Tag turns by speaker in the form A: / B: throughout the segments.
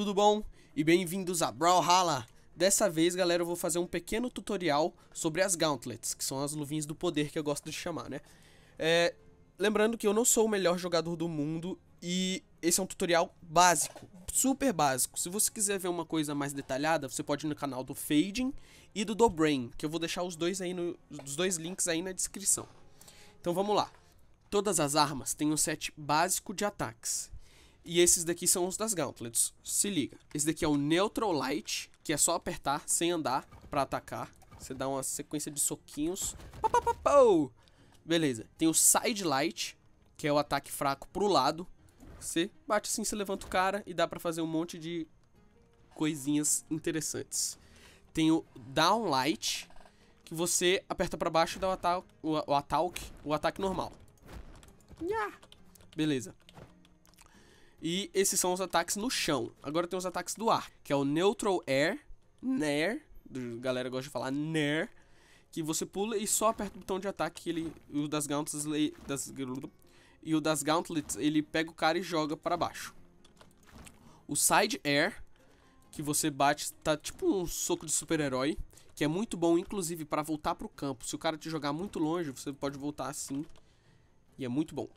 A: tudo bom? E bem-vindos a Brawlhalla! Dessa vez, galera, eu vou fazer um pequeno tutorial sobre as Gauntlets, que são as luvinhas do poder que eu gosto de chamar, né? É, lembrando que eu não sou o melhor jogador do mundo e esse é um tutorial básico, super básico. Se você quiser ver uma coisa mais detalhada, você pode ir no canal do Fading e do Dobrain, que eu vou deixar os dois, aí no, os dois links aí na descrição. Então vamos lá. Todas as armas têm um set básico de ataques, e esses daqui são os das Gauntlets. Se liga. Esse daqui é o Neutral Light, que é só apertar sem andar pra atacar. Você dá uma sequência de soquinhos. Beleza. Tem o Side Light, que é o ataque fraco pro lado. Você bate assim, você levanta o cara e dá pra fazer um monte de coisinhas interessantes. Tem o Down Light, que você aperta pra baixo e dá o, ata o, o ataque, o ataque normal. Nha. Beleza. E esses são os ataques no chão. Agora tem os ataques do ar, que é o Neutral Air, Nair, a galera gosta de falar Nair, que você pula e só aperta o botão de ataque que ele, o das gauntlets, das, e o das gauntlets, ele pega o cara e joga para baixo. O Side Air, que você bate, tá tipo um soco de super-herói, que é muito bom inclusive para voltar pro campo. Se o cara te jogar muito longe, você pode voltar assim. E é muito bom.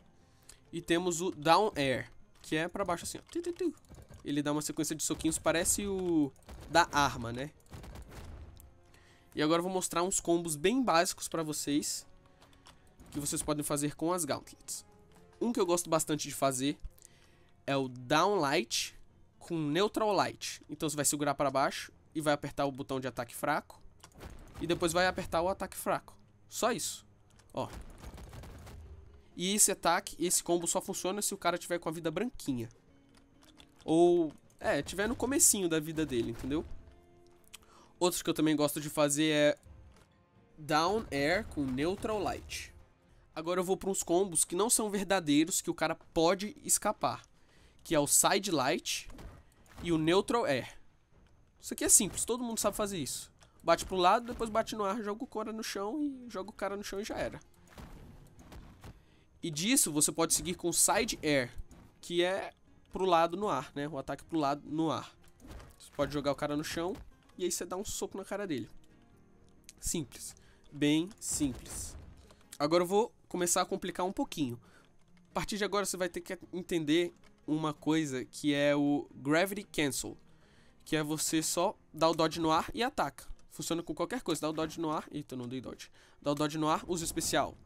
A: E temos o Down Air, que é pra baixo assim, ó. Ele dá uma sequência de soquinhos, parece o da arma, né? E agora eu vou mostrar uns combos bem básicos pra vocês. Que vocês podem fazer com as Gauntlets. Um que eu gosto bastante de fazer é o down light com Neutral Light. Então você vai segurar para baixo e vai apertar o botão de ataque fraco. E depois vai apertar o ataque fraco. Só isso. Ó, e esse ataque, esse combo só funciona se o cara tiver com a vida branquinha. Ou, é, tiver no comecinho da vida dele, entendeu? Outros que eu também gosto de fazer é Down Air com Neutral Light. Agora eu vou para uns combos que não são verdadeiros, que o cara pode escapar. Que é o Side Light e o Neutral Air. Isso aqui é simples, todo mundo sabe fazer isso. Bate pro lado, depois bate no ar, joga o cara no chão e joga o cara no chão e já era. E disso você pode seguir com Side Air, que é pro lado no ar, né? O ataque pro lado no ar. Você pode jogar o cara no chão e aí você dá um soco na cara dele. Simples. Bem simples. Agora eu vou começar a complicar um pouquinho. A partir de agora você vai ter que entender uma coisa que é o Gravity Cancel. Que é você só dar o dodge no ar e ataca. Funciona com qualquer coisa. Dá o dodge no ar. Eita, não dei dodge. Dá o dodge no ar, usa o especial.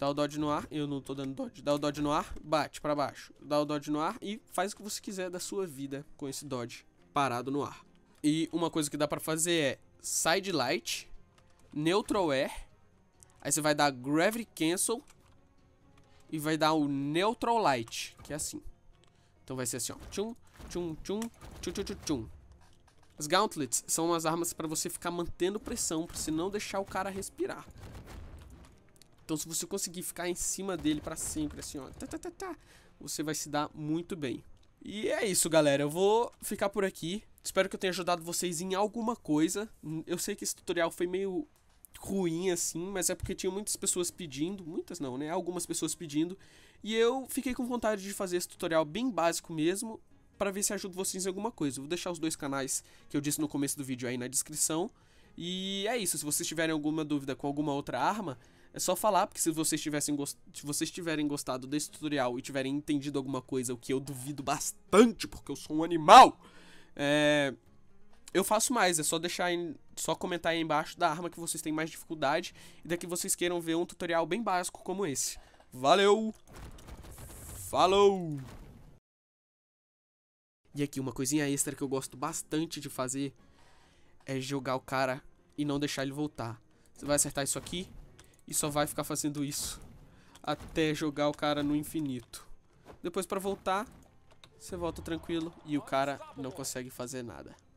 A: Dá o dodge no ar. Eu não tô dando dodge. Dá o dodge no ar, bate pra baixo. Dá o dodge no ar e faz o que você quiser da sua vida com esse dodge parado no ar. E uma coisa que dá pra fazer é side light, neutral air. Aí você vai dar gravity cancel e vai dar o neutral light, que é assim. Então vai ser assim, ó. Tchum, tchum, tchum, tchum, tchum, tchum, tchum. As gauntlets são umas armas para você ficar mantendo pressão, pra você não deixar o cara respirar. Então se você conseguir ficar em cima dele para sempre, assim, ó, tá, tá, tá, tá, você vai se dar muito bem. E é isso, galera. Eu vou ficar por aqui. Espero que eu tenha ajudado vocês em alguma coisa. Hum, eu sei que esse tutorial foi meio ruim assim, mas é porque tinha muitas pessoas pedindo, muitas não, né? Algumas pessoas pedindo, e eu fiquei com vontade de fazer esse tutorial bem básico mesmo, para ver se ajuda vocês em alguma coisa. Eu vou deixar os dois canais que eu disse no começo do vídeo aí na descrição. E é isso, se vocês tiverem alguma dúvida com alguma outra arma, é só falar, porque se vocês, tivessem gost... se vocês tiverem gostado desse tutorial e tiverem entendido alguma coisa, o que eu duvido bastante, porque eu sou um animal, é... eu faço mais. É só deixar, só comentar aí embaixo da arma que vocês têm mais dificuldade e daqui vocês queiram ver um tutorial bem básico como esse. Valeu! Falou! E aqui uma coisinha extra que eu gosto bastante de fazer é jogar o cara e não deixar ele voltar. Você vai acertar isso aqui, e só vai ficar fazendo isso até jogar o cara no infinito. Depois para voltar, você volta tranquilo e o cara não consegue fazer nada.